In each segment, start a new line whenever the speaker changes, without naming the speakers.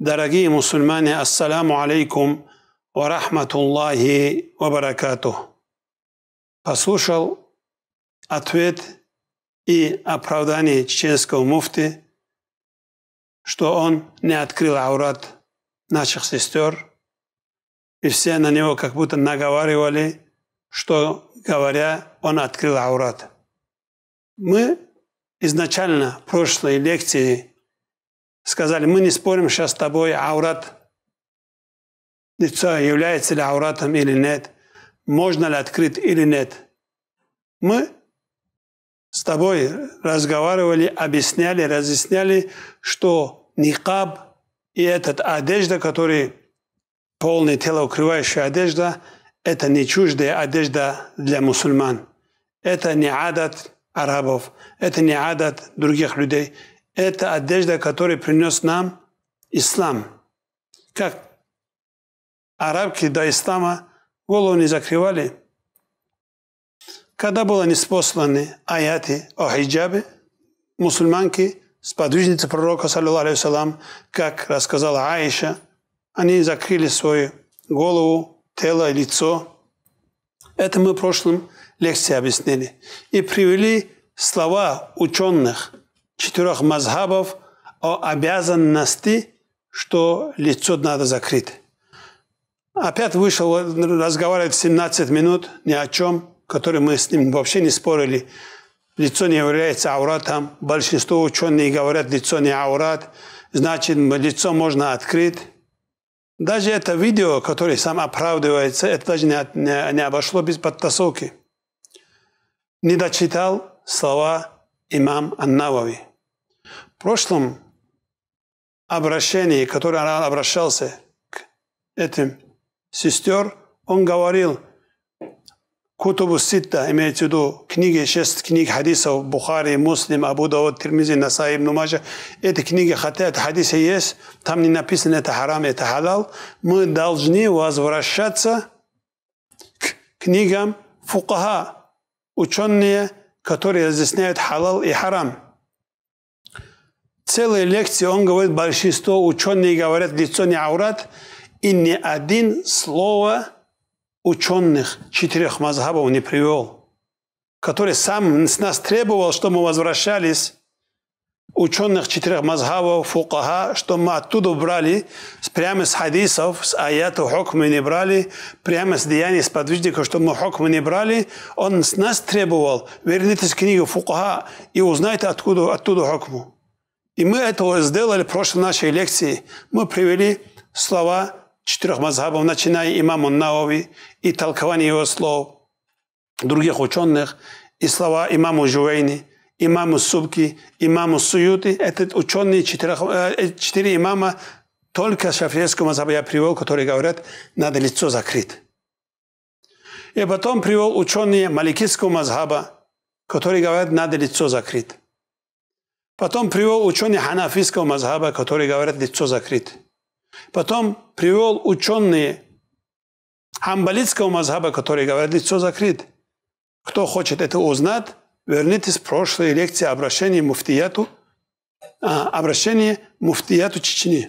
Дорогие мусульмане, ассаламу алейкум ва рахматуллахи ва баракату. Послушал ответ и оправдание чеченского муфты, что он не открыл аурат наших сестер, и все на него как будто наговаривали, что, говоря, он открыл аурат. Мы изначально в прошлой лекции сказали, мы не спорим сейчас с тобой, а аурат лица является ли ауратом или нет, можно ли открыть или нет. Мы с тобой разговаривали, объясняли, разъясняли, что никаб и этот одежда, который полный тело укрывающая одежда, это не чуждая одежда для мусульман. Это не адат арабов, это не адат других людей, это одежда, которую принес нам ислам. Как арабки до ислама голову не закрывали. Когда были неспосланы аяты о хиджабе, мусульманки, сподвижницы пророка, саллиллаху как рассказала Аиша, они закрыли свою голову, тело, и лицо. Это мы в прошлом лекции объяснили. И привели слова ученых – четырех мазхабов о обязанности, что лицо надо закрыть. Опять вышел, разговаривает 17 минут ни о чем, который мы с ним вообще не спорили. Лицо не является ауратом. Большинство ученых говорят, лицо не аурат. Значит, лицо можно открыть. Даже это видео, которое сам оправдывается, это даже не, не, не обошло без подтасовки. Не дочитал слова имам Аннавави прошлом обращении, которое он обращался к этим сестер, он говорил, Кутубу Ситта, имеется в виду книги, шесть книг хадисов, Бухари, Муслим, Абу Дауд, Тирмизи, Насай, Нумажа. Эти книги, хотя это хадисы есть, там не написано, это харам, это халал. Мы должны возвращаться к книгам фукаха, ученые, которые разъясняют халал и харам целой лекции он говорит, большинство ученых говорят, лицо не аурат, и ни один слово ученых четырех мазхабов не привел, который сам с нас требовал, чтобы мы возвращались ученых четырех мазхабов, фукаха, что мы оттуда брали, прямо с хадисов, с аятов хокмы не брали, прямо с деяний сподвижников, подвижников, что мы хокмы не брали, он с нас требовал, вернитесь к книге фукаха и узнайте, откуда, оттуда хокму. И мы этого сделали в прошлой нашей лекции. Мы привели слова четырех мазхабов, начиная имама Науви и толкование его слов, других ученых, и слова Имаму Жувейни, Имаму Субки, Имаму Суюти. Этот ученый четырех, э, э, четыре имама только шафрейского мазхаба я привел, которые говорят, надо лицо закрыть. И потом привел ученые маликитского мазхаба, которые говорят, надо лицо закрыть. Потом привел ученый ханафийского мазхаба, который говорят, лицо закрыто. Потом привел ученые амбалитского мазхаба, который говорят, лицо закрыто. Кто хочет это узнать, вернитесь в прошлые лекции обращения муфтияту, а, обращение муфтияту Чечни.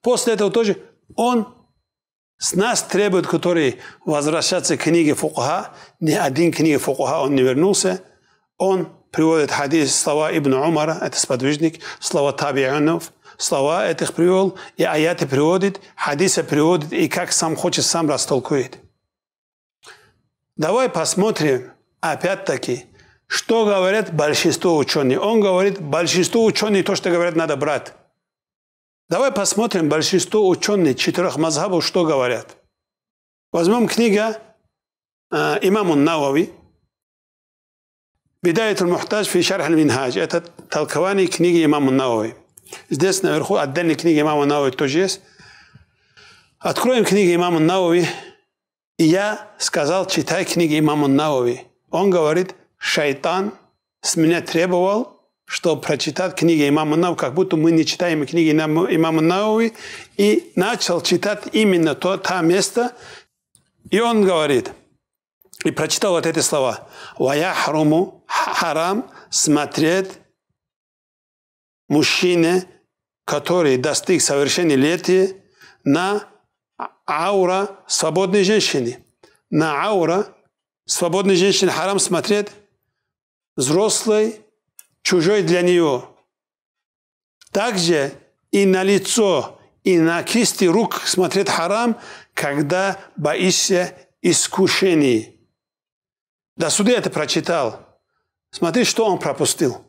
После этого тоже он с нас требует, который возвращаться к книге Фукуха, ни один книге Фукуха он не вернулся, он приводит хадис, слова Ибн Умара, это сподвижник, слова Табианов, слова этих привел, и аяты приводит, хадисы приводит, и как сам хочет, сам растолкует. Давай посмотрим, опять-таки, что говорят большинство ученых. Он говорит, большинство ученых то, что говорят, надо брать. Давай посмотрим, большинство ученых четырех мазхабов что говорят. Возьмем книга э, имама Навави, Бидаят аль-Мухтаж фи шарх аль-Минхаж. Это толкование книги имама Навави. Здесь наверху отдельная книга имама Навави тоже есть. Откроем книги имама Навави. И я сказал, читай книги имама Навави. Он говорит, шайтан с меня требовал, чтобы прочитать книги имама Нау, как будто мы не читаем книги имама Науи, и начал читать именно то, то место, и он говорит – и прочитал вот эти слова. «Ваяхруму харам смотреть мужчине, который достиг совершеннолетия, на аура свободной женщины. На аура свободной женщины харам смотреть взрослой, чужой для нее. Также и на лицо, и на кисти рук смотреть харам, когда боишься искушений. Да, судья это прочитал. Смотри, что он пропустил.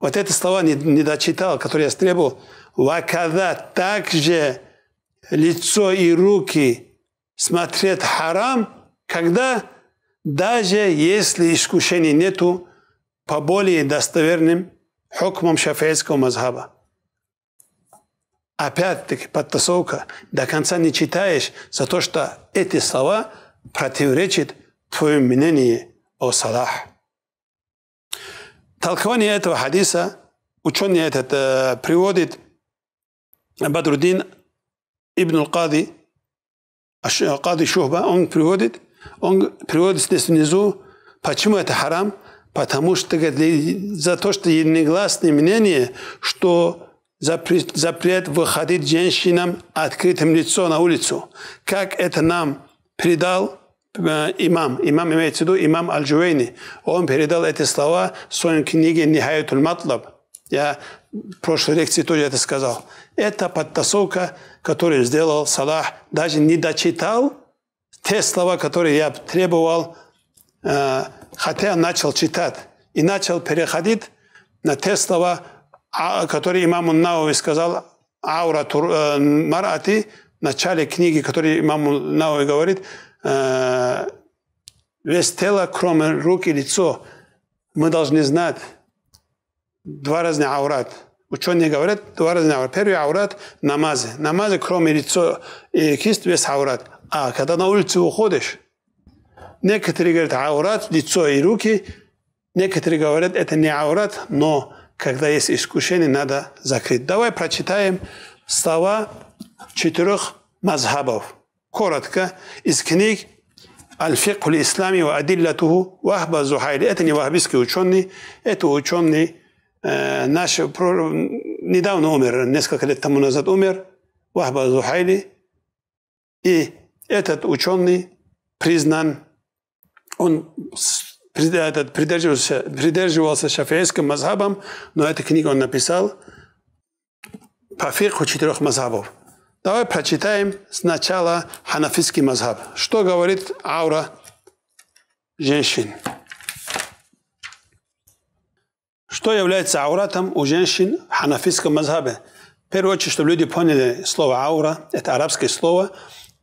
Вот эти слова не, не дочитал, которые я требовал. Вакада также лицо и руки смотрят харам, когда даже если искушений нету по более достоверным хукмам шафейского мазхаба. Опять-таки подтасовка. До конца не читаешь за то, что эти слова противоречат «Туэминени, о Салах». Толкование этого хадиса ученый этот э, приводит Бадрудин Ибн Кади, Кади Шухба, он приводит, он приводит здесь внизу, почему это харам, потому что говорит, за то, что единогласное мнение, что запрет, запрет выходить женщинам открытым лицом на улицу, как это нам передал Э, имам, имам имеется в виду имам Аль-Джуэйни, он передал эти слова в своей книге «Нихаятуль Матлаб». Я в прошлой лекции тоже это сказал. Это подтасовка, которую сделал Салах. Даже не дочитал те слова, которые я требовал, э, хотя начал читать. И начал переходить на те слова, а, которые имам Науи сказал, аура э, марати, в начале книги, который имам Науи говорит – Э, весь тело, кроме рук и лицо. Мы должны знать два разных аурат. Ученые говорят, два разных аурат. Первый аурат – намазы. Намазы, кроме лицо и кист, весь аурат. А когда на улицу уходишь, некоторые говорят аурат, лицо и руки, некоторые говорят, это не аурат, но когда есть искушение, надо закрыть. Давай прочитаем слова четырех мазхабов коротко из книг «Аль-фикху ислами ва адиллатуху» Вахба Зухайли. Это не вахабистский ученый, это ученый э, наш, недавно умер, несколько лет тому назад умер, Вахба Зухайли. И этот ученый признан, он этот, придерживался, придерживался шафейским мазхабам, но эту книгу он написал по фикху четырех мазхабов. Давай прочитаем сначала ханафитский мазхаб. Что говорит аура женщин? Что является ауратом у женщин в ханафитском мазхабе? В первую очередь, чтобы люди поняли слово «аура», это арабское слово,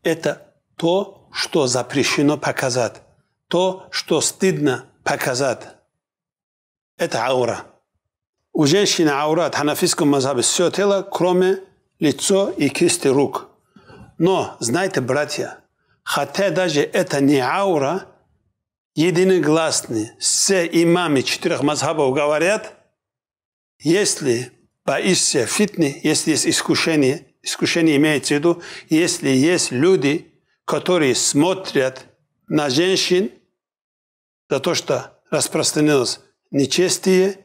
это то, что запрещено показать, то, что стыдно показать. Это аура. У женщины аура в ханафитском мазхабе все тело, кроме лицо и кисти рук. Но, знаете, братья, хотя даже это не аура, единогласные все имамы четырех мазхабов говорят, если боишься фитны, если есть искушение, искушение имеется в виду, если есть люди, которые смотрят на женщин за то, что распространилось нечестие,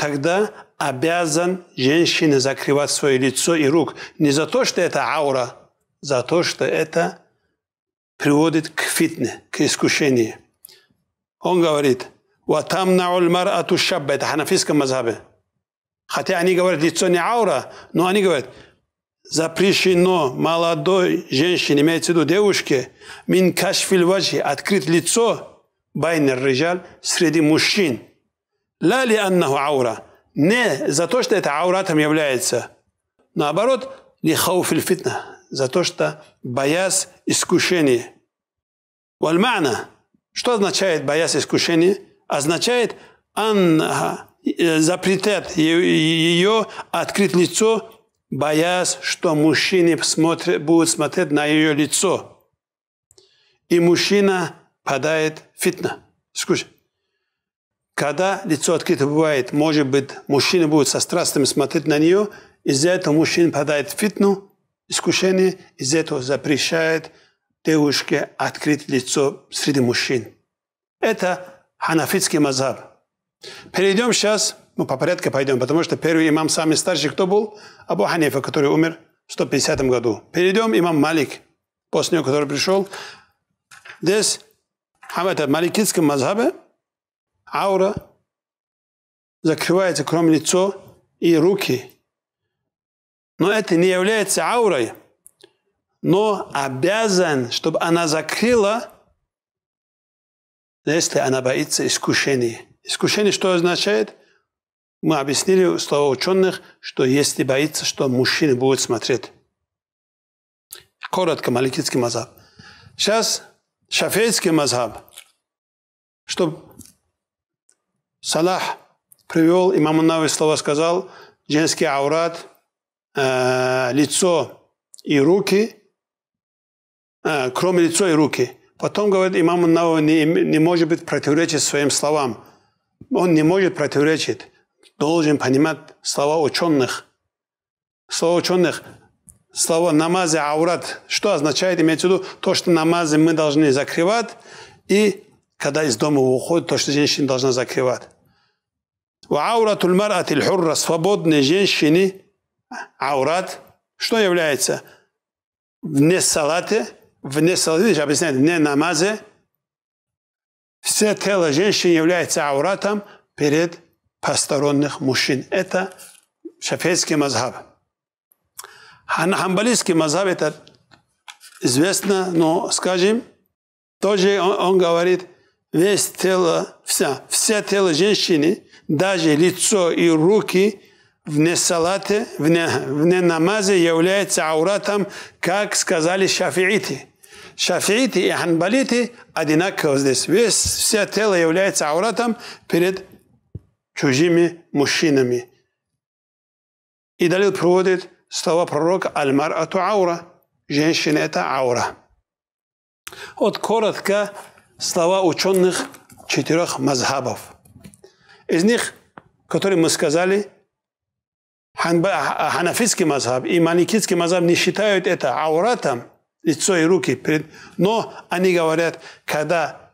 тогда обязан женщина закрывать свое лицо и рук. Не за то, что это аура, за то, что это приводит к фитне, к искушению. Он говорит, «Ватамнау аль-мар'ату шабба» – это ханафийском мазхабе. Хотя они говорят, лицо не аура, но они говорят, запрещено молодой женщине, имеется в виду девушке, мин кашфиль открыть лицо, байнер рыжаль, среди мужчин – Ла, ли аннаху аура. Не за то, что это ауратом является. Наоборот, ли хауфиль фитна. За то, что боясь искушений. Вальмана. Что означает боясь искушений? Означает аннаха. Запретят ее открыть лицо, боясь, что мужчины смотрят, будут смотреть на ее лицо. И мужчина падает фитна. Скучно. Когда лицо открыто бывает, может быть, мужчина будет со страстями смотреть на нее, из-за этого мужчина падает фитну, искушение, из-за этого запрещает девушке открыть лицо среди мужчин. Это ханафитский мазаб. Перейдем сейчас, мы ну, по порядку пойдем, потому что первый имам самый старший кто был? Абу Ханифа, который умер в 150 году. Перейдем имам Малик, после него, который пришел. Здесь, а в маликитском мазхабе, аура закрывается, кроме лицо и руки. Но это не является аурой, но обязан, чтобы она закрыла, если она боится искушения. Искушение что означает? Мы объяснили слова ученых, что если боится, что мужчины будут смотреть. Коротко, маликитский мазаб. Сейчас шафейский мазаб, Чтобы Салах привел, имам Навы слова сказал, женский аурат, э, лицо и руки, э, кроме лицо и руки. Потом, говорит, имам Навы не, не может быть противоречить своим словам. Он не может противоречить. Должен понимать слова ученых. Слова ученых. Слово намазы аурат. Что означает? Имеется в виду то, что намазы мы должны закрывать и когда из дома уходит, то, что женщина должна закрывать. Ауратуль мар'атиль хурра, свободной женщины, аурат, что является? Вне салате, вне салате, видишь, объясняет, вне намазе, все тело женщины является ауратом перед посторонних мужчин. Это шафейский мазхаб. Хамбалийский мазхаб это известно, но, скажем, тоже он, он говорит – весь тело, вся, все тело женщины, даже лицо и руки вне салате, вне, вне намаза является ауратом, как сказали шафииты. Шафииты и ханбалиты одинаково здесь. Весь, все тело является ауратом перед чужими мужчинами. И Далил проводит слова пророка аль ату аура» – «Женщина – это аура». Вот коротко слова ученых четырех мазхабов. Из них, которые мы сказали, ханафитский мазхаб и маликитский мазхаб не считают это ауратом, лицо и руки. Но они говорят, когда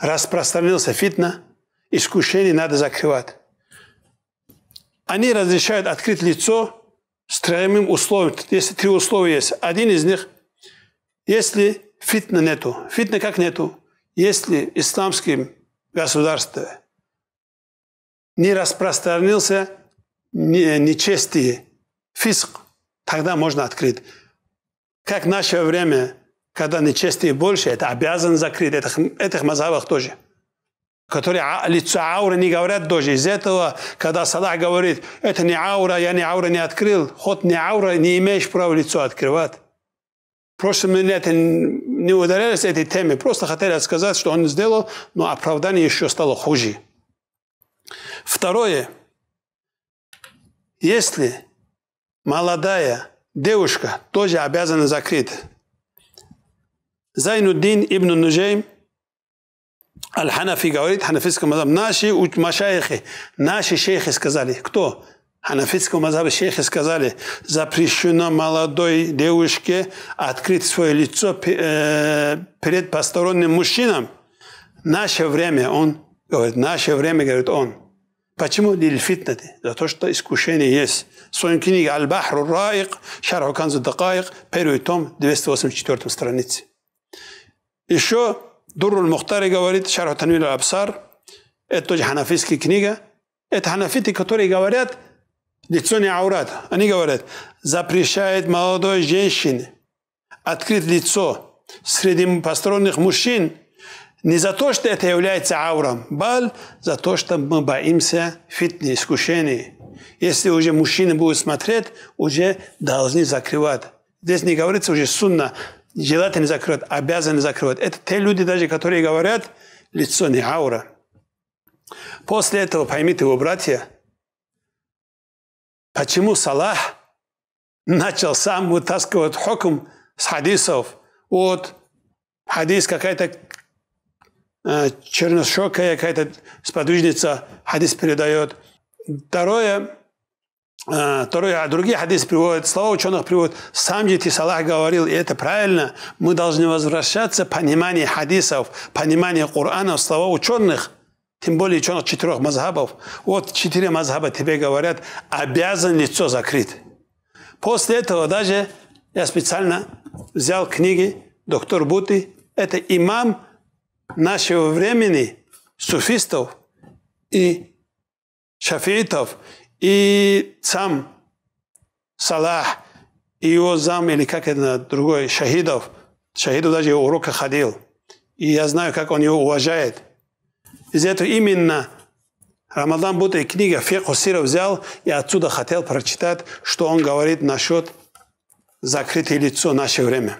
распространился фитна, искушение надо закрывать. Они разрешают открыть лицо с троим условием. Если три условия есть. Один из них, если Фитна нету. Фитны как нету? Если исламским исламском государстве не распространился нечестие, фиск, тогда можно открыть. Как в наше время, когда нечестие больше, это обязан закрыть, этих, этих мазавах тоже которые а, лицо ауры не говорят тоже Из этого, когда Салах говорит, это не аура, я не аура не открыл, хоть не аура, не имеешь права лицо открывать. В прошлом это не ударялись этой теме, просто хотели сказать, что он сделал, но оправдание еще стало хуже. Второе. Если молодая девушка тоже обязана закрыть, Зайнуддин ибн Нужейм Аль-Ханафи говорит, аль-Ханафийский мазам, наши машайхи, наши шейхи сказали, кто? ханафитского мазаба шейхи сказали, запрещено молодой девушке открыть свое лицо э, перед посторонним мужчинам. Наше время, он говорит, наше время, говорит он. Почему лильфитнати? За то, что искушение есть. В своем книге «Аль-Бахру Раик», «Шарху Канзу Дакаик», первый том, 284 странице. Еще Дуррул Мухтари говорит, «Шарху Танвиль Абсар», это тоже ханафитская книга. Это ханафиты, которые говорят – лицо не аурат. Они говорят, запрещает молодой женщине открыть лицо среди посторонних мужчин не за то, что это является ауром, бал за то, что мы боимся фитни, искушений. Если уже мужчины будут смотреть, уже должны закрывать. Здесь не говорится уже сунна, желательно закрывать, обязаны закрывать. Это те люди даже, которые говорят, лицо не аура. После этого, поймите его, братья – Почему Салах начал сам вытаскивать хокм с хадисов? Вот хадис какая-то э, черношокая какая-то сподвижница хадис передает. Второе, э, второе, а другие хадисы приводят, слова ученых приводят. Сам же Салах говорил, и это правильно, мы должны возвращаться к пониманию хадисов, пониманию Корана, слова ученых – тем более, что от четырех мазхабов. Вот четыре мазхаба тебе говорят, обязан лицо закрыть. После этого даже я специально взял книги доктор Бути. Это имам нашего времени, суфистов и шафиитов, и сам Салах, и его зам, или как это другой, шахидов. Шахиду даже его урока ходил. И я знаю, как он его уважает – из этого именно Рамадан Бута и книга Фек Усира взял и отсюда хотел прочитать, что он говорит насчет закрытое лицо в наше время.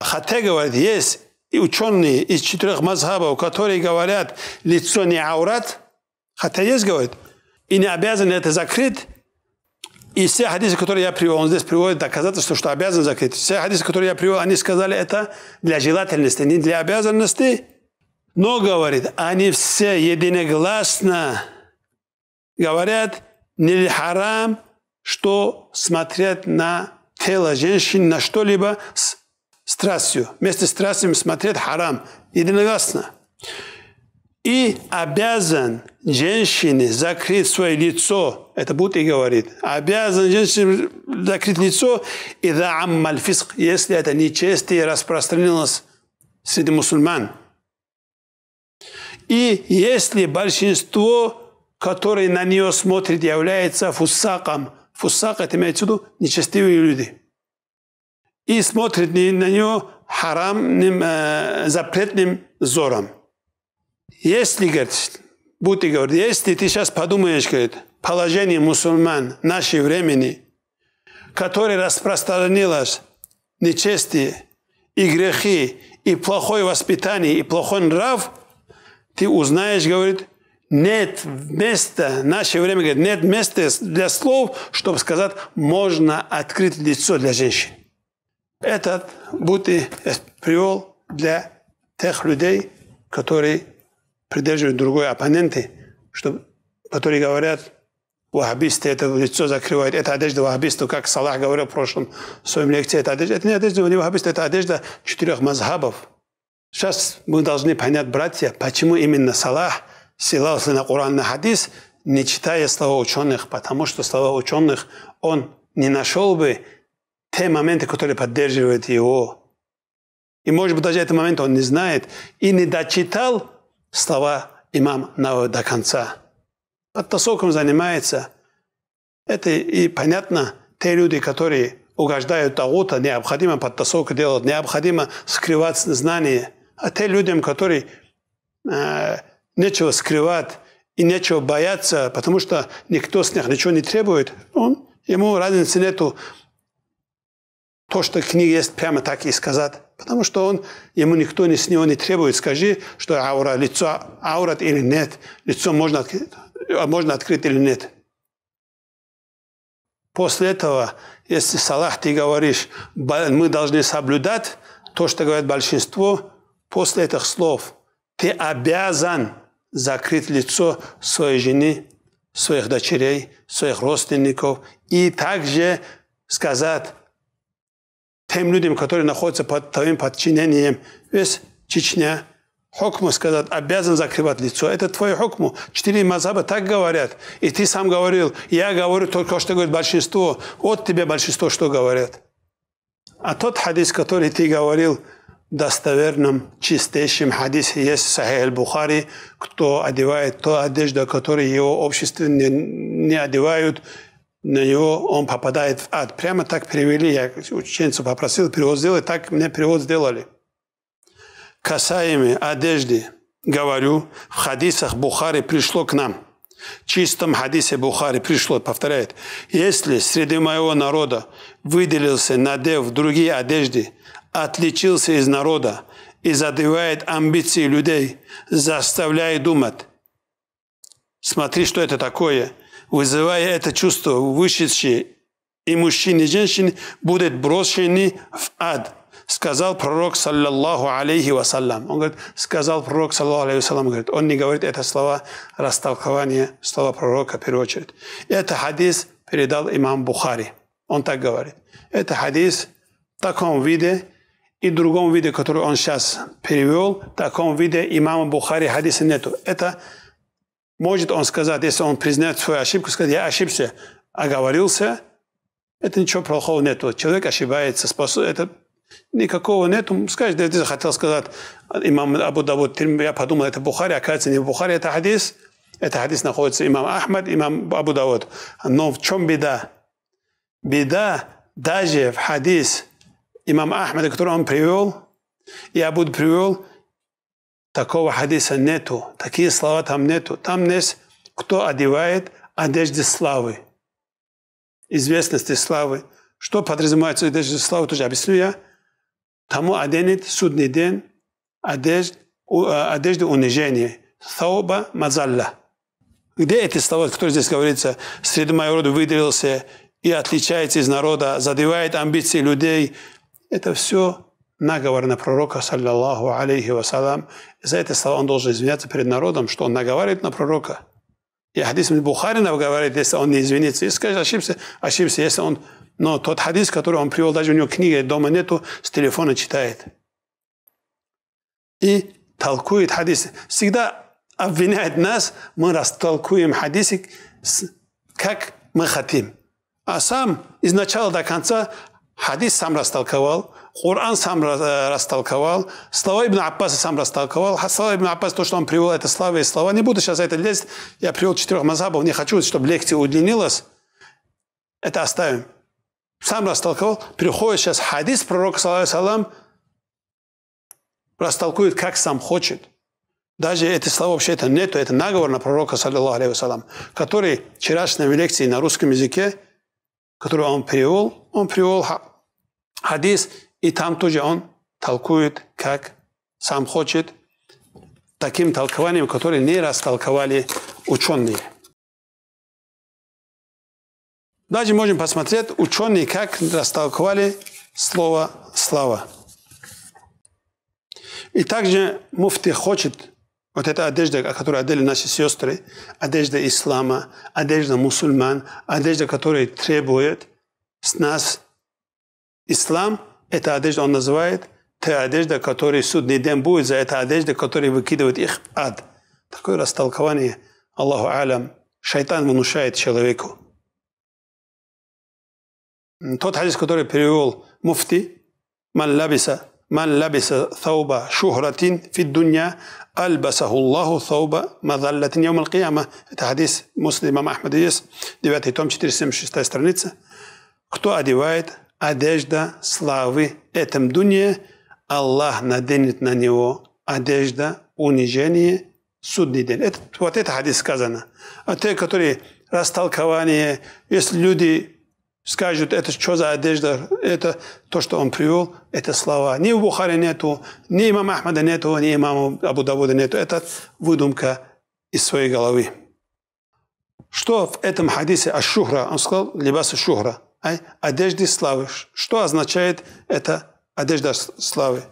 Хате говорит, есть и ученые из четырех мазхабов, которые говорят, лицо не аурат, хотя есть, говорит, и не обязан это закрыть. И все хадисы, которые я привел, он здесь приводит доказательство, что обязан закрыть. Все хадисы, которые я привел, они сказали, это для желательности, не для обязанности. Но, говорит, они все единогласно говорят, не харам, что смотрят на тело женщин, на что-либо с страстью. Вместе с страстью смотрят харам. Единогласно. И обязан женщине закрыть свое лицо. Это Бути говорит. Обязан женщине закрыть лицо. И да аммаль фиск, если это нечестие распространилось среди мусульман. И если большинство, которые на нее смотрит, является фусаком, фусак это имеется в виду нечестивые люди, и смотрит на нее харамным, э, запретным зором. Если, говорит, Бути говорит, если ты сейчас подумаешь, говорит, положение мусульман нашей времени, которое распространилось нечестие и грехи, и плохое воспитание, и плохой нрав, ты узнаешь, говорит, нет места, в наше время говорит, нет места для слов, чтобы сказать, можно открыть лицо для женщин. Этот Бути привел для тех людей, которые придерживают другой оппоненты, чтобы, которые говорят, вахабисты это лицо закрывают. это одежда вахабистов, как Салах говорил в прошлом в своем лекции, это одежда, это не одежда не вахабистов, это одежда четырех мазхабов. Сейчас мы должны понять, братья, почему именно Салах ссылался на Коран, на хадис, не читая слова ученых, потому что слова ученых он не нашел бы те моменты, которые поддерживают его. И, может быть, даже этот момент он не знает и не дочитал слова имам Навы до конца. Подтасоком занимается. Это и понятно, те люди, которые угождают Тагута, необходимо подтасовку делать, необходимо скрывать знания – а те людям, которые э, нечего скрывать и нечего бояться, потому что никто с них ничего не требует, он, ему разницы нету то, что книга есть, прямо так и сказать. Потому что он, ему никто не с него не требует. Скажи, что аура, лицо аура или нет. Лицо можно открыть, а можно открыть или нет. После этого, если салах ты говоришь, мы должны соблюдать то, что говорит большинство, После этих слов ты обязан закрыть лицо своей жены, своих дочерей, своих родственников и также сказать тем людям, которые находятся под твоим подчинением, весь Чечня, хокму сказать, обязан закрывать лицо. Это твое хокму. Четыре мазаба так говорят. И ты сам говорил, я говорю только, что говорит большинство. Вот тебе большинство, что говорят. А тот хадис, который ты говорил – достоверном, чистейшем хадисе есть Сахи аль-Бухари, кто одевает ту одежду, которую его общество не, не одевают, на него он попадает в ад. Прямо так перевели, я ученицу попросил, перевод сделай, так мне перевод сделали. Касаемо одежды, говорю, в хадисах Бухари пришло к нам. В чистом хадисе Бухари пришло, повторяет, если среди моего народа выделился, надев другие одежды, отличился из народа и задевает амбиции людей, заставляя думать. Смотри, что это такое. Вызывая это чувство, вышедшие и мужчины, и женщины будут брошены в ад. Сказал пророк, саллаллаху алейхи вассалям. Он говорит, сказал пророк, саллаллаху алейхи вассалям. Говорит, он не говорит это слова растолкования, слова пророка в первую очередь. Это хадис передал имам Бухари. Он так говорит. Это хадис в таком виде, и другом виде, который он сейчас перевел, в таком виде имама Бухари хадиса нету. Это может он сказать, если он признает свою ошибку, сказать, я ошибся, оговорился, это ничего плохого нету. Человек ошибается, способ, это никакого нету. Скажешь, да, ты захотел сказать, имам Абу Давуд, я подумал, это Бухари, оказывается, не Бухари, это хадис. Это хадис находится имам Ахмад, имам Абу Давуд. Но в чем беда? Беда даже в хадис – имам Ахмеда, который он привел, и Абуд привел, такого хадиса нету, такие слова там нету. Там есть, кто одевает одежды славы, известности славы. Что подразумевается одежды славы, тоже объясню я. Тому оденет судный день одежды, э, одежды унижения. тауба мазалла. Где эти слова, которые здесь говорится, среди моего рода выделился и отличается из народа, задевает амбиции людей, это все наговор на пророка, саллиллаху алейхи вассалам. За это слова он должен извиняться перед народом, что он наговаривает на пророка. И хадис Бухаринов говорит, если он не извинится, и скажет, ошибся, ошибся, если он... Но тот хадис, который он привел, даже у него книги дома нету, с телефона читает. И толкует хадис. Всегда обвиняет нас, мы растолкуем хадисик, как мы хотим. А сам из начала до конца Хадис сам растолковал, Коран сам э, растолковал, слова Ибн Аббаса сам растолковал. Слова Ибн Аббаса, то, что он привел, это слова и слова. Не буду сейчас за это лезть. Я привел четырех мазабов, не хочу, чтобы лекция удлинилась. Это оставим. Сам растолковал. Приходит сейчас хадис пророка, салам, растолкует, как сам хочет. Даже эти слова вообще это нету, это наговор на пророка, саллиллаху алейхи вассалам, который вчерашней лекции на русском языке, которую он привел, он привел Хадис, и там тоже он толкует, как сам хочет, таким толкованием, которое не раз толковали ученые. Даже можем посмотреть, ученые как растолковали слово «слава». И также муфти хочет вот эта одежда, которую одели наши сестры, одежда ислама, одежда мусульман, одежда, которая требует с нас Ислам – это одежда, он называет, та одежда, которая судный день будет за это одежда, которая выкидывает их в ад. Такое растолкование, Аллаху Алям, шайтан внушает человеку. Тот хадис, который перевел муфти, «Ман лабиса, ман лабиса тауба шухратин фи дунья, альбасаху Аллаху тауба мазаллатин яум аль-кияма». Это хадис муслима Ахмада есть, 9 том, 476 страница. Кто одевает одежда славы этом дуне, Аллах наденет на него одежда унижения судный день. Это, вот это хадис сказано. А те, которые растолкование, если люди скажут, это что за одежда, это то, что он привел, это слова. Ни в Бухаре нету, ни имама Ахмада нету, ни имама Абу Давуда нету. Это выдумка из своей головы. Что в этом хадисе Ашухра? Он сказал, либаса шухра. А одежды славы. Что означает это одежда славы?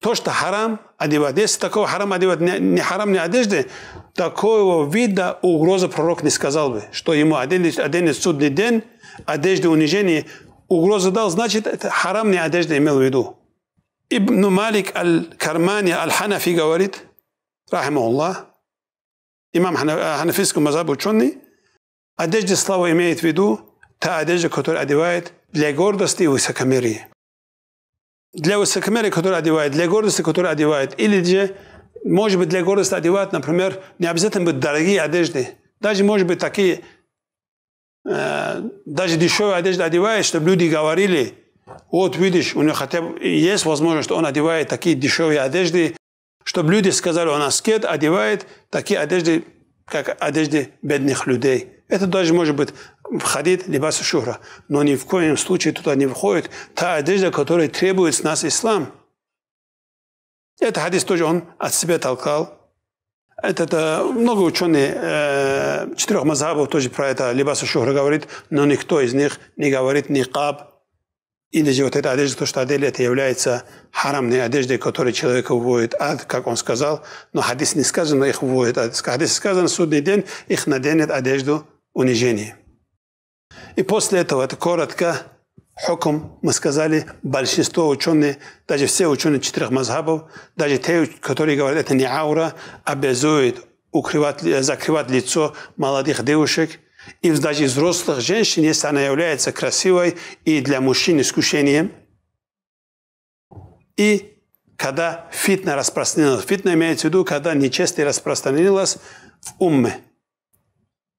То, что харам одевать. Если такого харам одевать, не, не харам, не одежды, такого вида угроза пророк не сказал бы, что ему оденет, оденет судный день, одежды унижения. Угрозу дал, значит, это харам не одежда имел в виду. Ибн Малик Аль-Кармани Аль-Ханафи говорит, Аллах, имам э, ханафийского мазаба ученый, одежда славы имеет в виду та одежда, которую одевает для гордости и высокомерия. Для высокомерия, которое одевает, для гордости, которое одевает, или же, может быть, для гордости одевает, например, не обязательно быть дорогие одежды, даже, может быть, такие, э, даже дешевые одежды одевает, чтобы люди говорили, вот видишь, у него хотя бы есть возможность, что он одевает такие дешевые одежды, чтобы люди сказали, он аскет одевает такие одежды, как одежды бедных людей. Это даже может быть входит либас шура. Но ни в коем случае туда не входит та одежда, которая требует с нас ислам. Это хадис тоже он от себя толкал. Это, это много ученых э, четырех мазхабов тоже про это либаса шухра говорит, но никто из них не говорит никаб. И даже вот эта одежда, то, что одели, это является харамной одеждой, которая человека вводит ад, как он сказал. Но хадис не сказано, их вводит ад. Хадис сказано, судный день их наденет одежду унижение. И после этого, это коротко, хукм, мы сказали, большинство ученых, даже все ученые четырех мазхабов, даже те, которые говорят, это не аура, обязует укрывать, закрывать лицо молодых девушек. И даже взрослых женщин, если она является красивой, и для мужчин искушением. И когда фитна распространилась, фитна имеется в виду, когда нечестие распространилось в умме,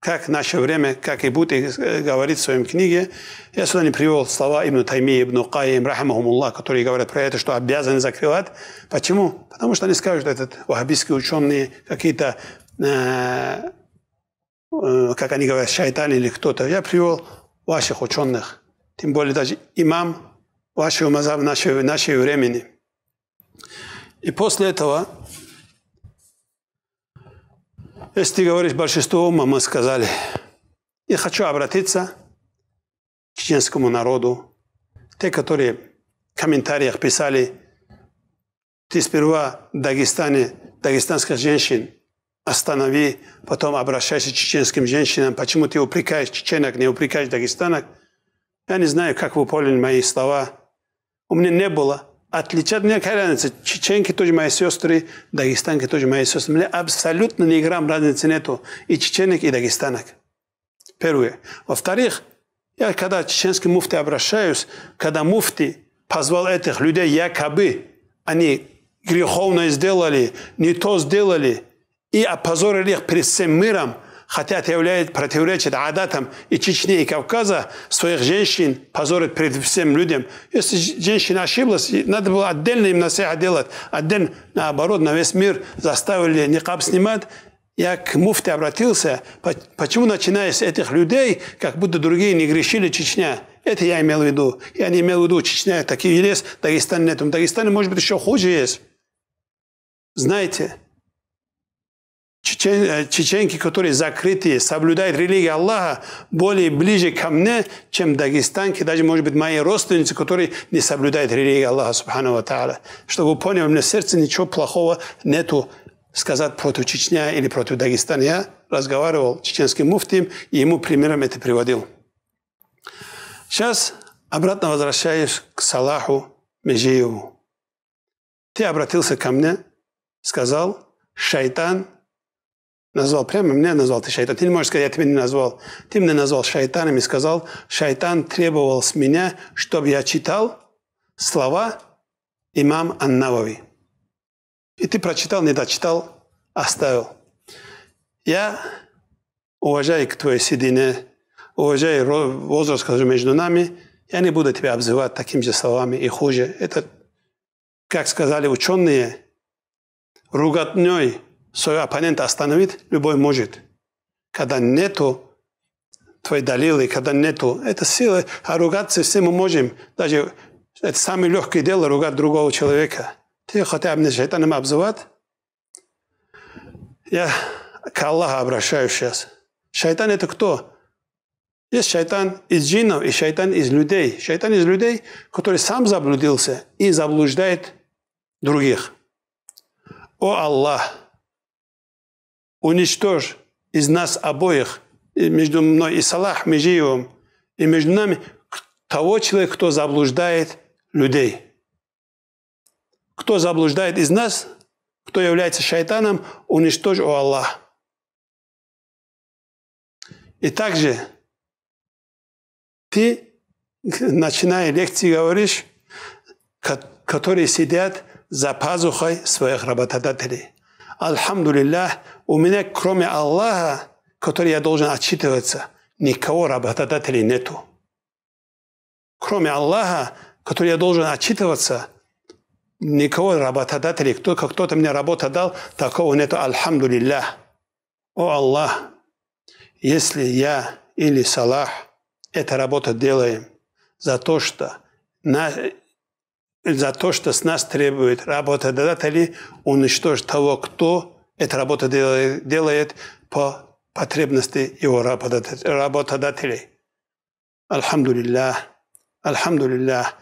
как наше время, как и Бутый э, говорит в своем книге, я сюда не привел слова Ибн Тайми, Ибн Каим, Рахамахумуллах, которые говорят про это, что обязаны закрывать. Почему? Потому что они скажут, что этот вахабистские ученые какие-то, э, э, как они говорят, шайтан или кто-то. Я привел ваших ученых, тем более даже имам вашего маза в наше, в времени. И после этого если ты говоришь большинство ума, мы сказали. я хочу обратиться к чеченскому народу. Те, которые в комментариях писали, ты сперва в Дагестане, дагестанских женщин останови, потом обращайся к чеченским женщинам, почему ты упрекаешь чеченок, не упрекаешь дагестанок. Я не знаю, как вы поняли мои слова. У меня не было отличать. Мне кажется, чеченки тоже мои сестры, дагестанки тоже мои сестры. Мне абсолютно ни грамм разницы нету. И чеченок, и дагестанок. Первое. Во-вторых, я когда чеченским муфти обращаюсь, когда муфти позвал этих людей якобы, они греховно сделали, не то сделали, и опозорили их перед всем миром – хотят являть, противоречить адатам и Чечне, и Кавказа, своих женщин позорят перед всем людям. Если женщина ошиблась, надо было отдельно им насеха делать, отдельно, наоборот, на весь мир заставили никаб снимать, я к муфте обратился, почему начиная с этих людей, как будто другие не грешили Чечня. Это я имел в виду. Я не имел в виду Чечня, такие есть, Дагестан нет. В Дагестане, может быть, еще хуже есть. Знаете, чечен, э, чеченки, которые закрытые, соблюдают религию Аллаха, более ближе ко мне, чем дагестанки, даже, может быть, мои родственницы, которые не соблюдают религию Аллаха, субхану ва Чтобы вы поняли, у меня в сердце ничего плохого нету сказать против Чечня или против Дагестана. Я разговаривал с чеченским муфтием, и ему примером это приводил. Сейчас обратно возвращаюсь к Салаху Межиеву. Ты обратился ко мне, сказал, шайтан – Назвал прямо, меня назвал ты шайтан. Ты не можешь сказать, я тебя не назвал. Ты меня назвал шайтаном и сказал, шайтан требовал с меня, чтобы я читал слова имам Аннавави. И ты прочитал, не дочитал, оставил. Я уважаю к твоей седине, уважаю возраст, который между нами, я не буду тебя обзывать такими же словами и хуже. Это, как сказали ученые, руготней – Свой оппонента остановить любой может. Когда нету твоей далилы, когда нету этой силы, а ругаться все мы можем. Даже это самое легкое дело ругать другого человека. Ты хотя бы не шайтаном обзывать. Я к Аллаху обращаюсь сейчас. Шайтан это кто? Есть шайтан из джиннов и шайтан из людей. Шайтан из людей, который сам заблудился и заблуждает других. О Аллах! уничтожь из нас обоих, между мной и Салах Межиевым, и между нами того человека, кто заблуждает людей. Кто заблуждает из нас, кто является шайтаном, уничтожь, у Аллах. И также ты, начиная лекции, говоришь, которые сидят за пазухой своих работодателей. Альхамдулиллах, у меня, кроме Аллаха, который я должен отчитываться, никого работодателей нету. Кроме Аллаха, который я должен отчитываться, никого работодателей, кто, кто-то мне работа дал, такого нету. Альхамдулиллах. О Аллах, если я или Салах – эта работа делаем за то, что на, за то, что с нас требует работодатели, уничтожить того, кто эту работу делает, делает по потребности его работодателей. Альхамдулиллях, альхамдулиллях.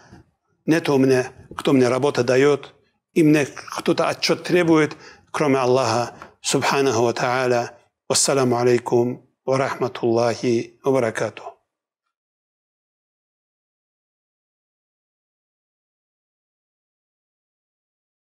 Нет у меня, кто мне работу дает, и мне кто-то отчет требует, кроме Аллаха, субханаху ва та'аля. Вассаламу алейкум ва рахматуллахи ва баракатух.